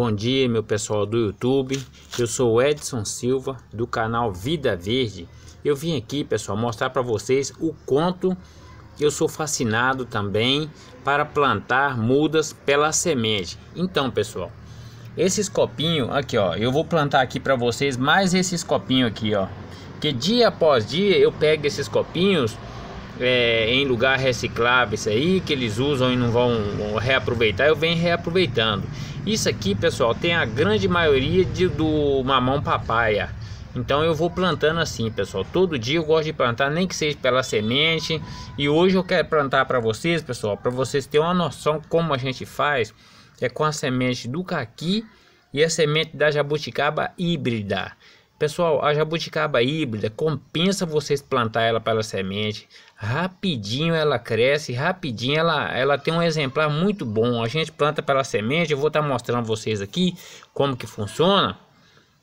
Bom dia, meu pessoal do YouTube. Eu sou Edson Silva do canal Vida Verde. Eu vim aqui, pessoal, mostrar para vocês o quanto eu sou fascinado também para plantar mudas pela semente. Então, pessoal, esses copinhos aqui, ó, eu vou plantar aqui para vocês mais esses copinhos aqui, ó. Que dia após dia eu pego esses copinhos é, em lugar reciclável isso aí que eles usam e não vão reaproveitar, eu venho reaproveitando. Isso aqui, pessoal, tem a grande maioria de, do mamão papaya. Então eu vou plantando assim, pessoal. Todo dia eu gosto de plantar, nem que seja pela semente. E hoje eu quero plantar para vocês, pessoal, para vocês terem uma noção como a gente faz, é com a semente do caqui e a semente da jabuticaba híbrida. Pessoal, a jabuticaba híbrida compensa vocês plantar ela pela semente. Rapidinho ela cresce, rapidinho ela, ela tem um exemplar muito bom. A gente planta pela semente, eu vou estar tá mostrando vocês aqui como que funciona.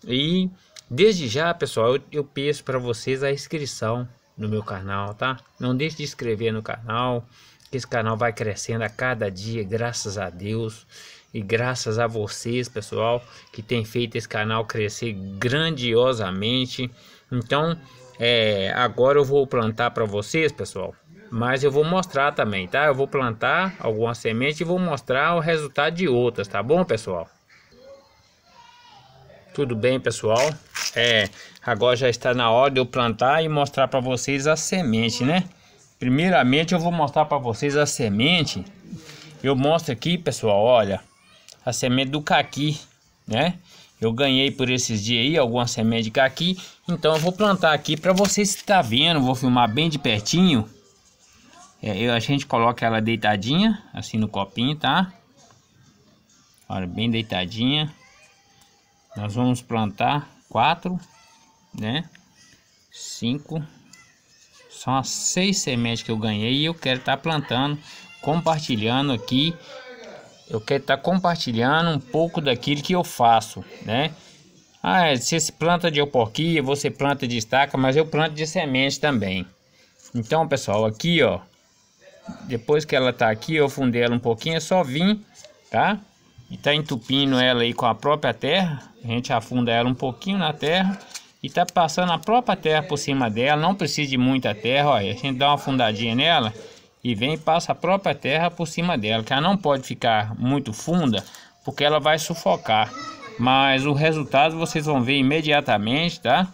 E desde já, pessoal, eu, eu peço para vocês a inscrição no meu canal, tá? Não deixe de inscrever no canal, que esse canal vai crescendo a cada dia, graças a Deus. E graças a vocês, pessoal, que tem feito esse canal crescer grandiosamente. Então, é, agora eu vou plantar para vocês, pessoal. Mas eu vou mostrar também, tá? Eu vou plantar algumas sementes e vou mostrar o resultado de outras, tá bom, pessoal? Tudo bem, pessoal? É, agora já está na hora de eu plantar e mostrar para vocês a semente, né? Primeiramente eu vou mostrar para vocês a semente. Eu mostro aqui, pessoal, olha. A semente do caqui, né? Eu ganhei por esses dias aí alguma semente de caqui. Então eu vou plantar aqui para vocês que tá vendo. Vou filmar bem de pertinho. É, eu, a gente coloca ela deitadinha, assim no copinho, tá? Olha, bem deitadinha. Nós vamos plantar quatro, né? Cinco. São as seis sementes que eu ganhei e eu quero estar tá plantando, compartilhando aqui. Eu quero estar tá compartilhando um pouco daquilo que eu faço, né? Ah, você se planta de oporquia, você planta de estaca, mas eu planto de semente também. Então, pessoal, aqui, ó. Depois que ela tá aqui, eu fundei ela um pouquinho, é só vir, tá? E tá entupindo ela aí com a própria terra. A gente afunda ela um pouquinho na terra e tá passando a própria terra por cima dela, não precisa de muita terra, olha, a gente dá uma fundadinha nela e vem e passa a própria terra por cima dela, que ela não pode ficar muito funda, porque ela vai sufocar. Mas o resultado vocês vão ver imediatamente, tá?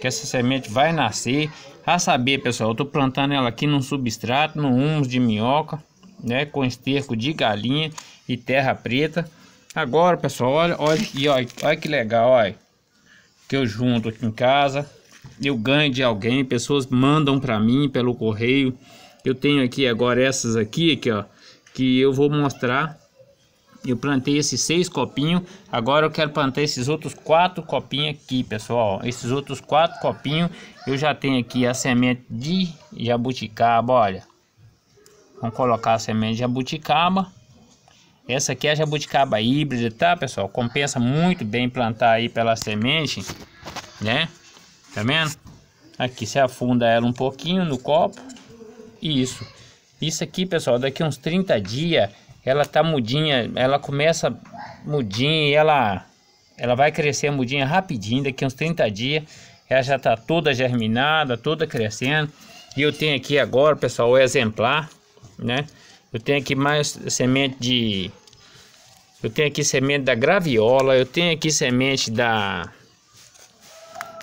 Que essa semente vai nascer. A saber, pessoal, eu tô plantando ela aqui num substrato, num humus de minhoca, né, com esterco de galinha e terra preta. Agora, pessoal, olha, olha, e olha, olha que legal, olha que eu junto aqui em casa, eu ganho de alguém, pessoas mandam para mim pelo correio. Eu tenho aqui agora essas aqui, aqui ó, que eu vou mostrar. Eu plantei esses seis copinhos, agora eu quero plantar esses outros quatro copinhos aqui, pessoal. Esses outros quatro copinhos, eu já tenho aqui a semente de jabuticaba, olha. Vamos colocar a semente de jabuticaba. Essa aqui é a jabuticaba híbrida, tá, pessoal? Compensa muito bem plantar aí pela semente, né? Tá vendo? Aqui você afunda ela um pouquinho no copo. E isso. Isso aqui, pessoal, daqui uns 30 dias, ela tá mudinha, ela começa mudinha e ela, ela vai crescer mudinha rapidinho. Daqui uns 30 dias, ela já tá toda germinada, toda crescendo. E eu tenho aqui agora, pessoal, o exemplar, né? Eu tenho aqui mais semente de. Eu tenho aqui semente da graviola. Eu tenho aqui semente da.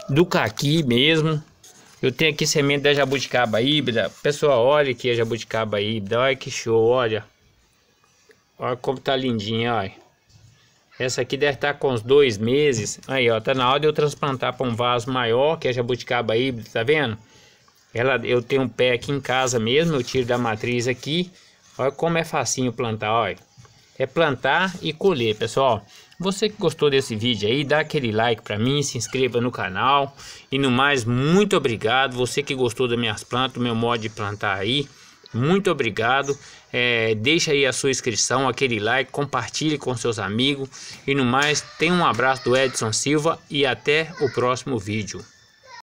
Do caqui mesmo. Eu tenho aqui semente da jabuticaba híbrida. Pessoal, olha aqui a jabuticaba híbrida. Olha que show, olha. Olha como tá lindinha, olha. Essa aqui deve estar tá com uns dois meses. Aí, ó, tá na hora de eu transplantar para um vaso maior, que é a jabuticaba híbrida, tá vendo? Ela, eu tenho um pé aqui em casa mesmo, eu tiro da matriz aqui. Olha como é facinho plantar, olha. É plantar e colher, pessoal. Você que gostou desse vídeo aí, dá aquele like para mim, se inscreva no canal. E no mais, muito obrigado. Você que gostou das minhas plantas, do meu modo de plantar aí, muito obrigado. É, deixa aí a sua inscrição, aquele like, compartilhe com seus amigos. E no mais, tem um abraço do Edson Silva e até o próximo vídeo.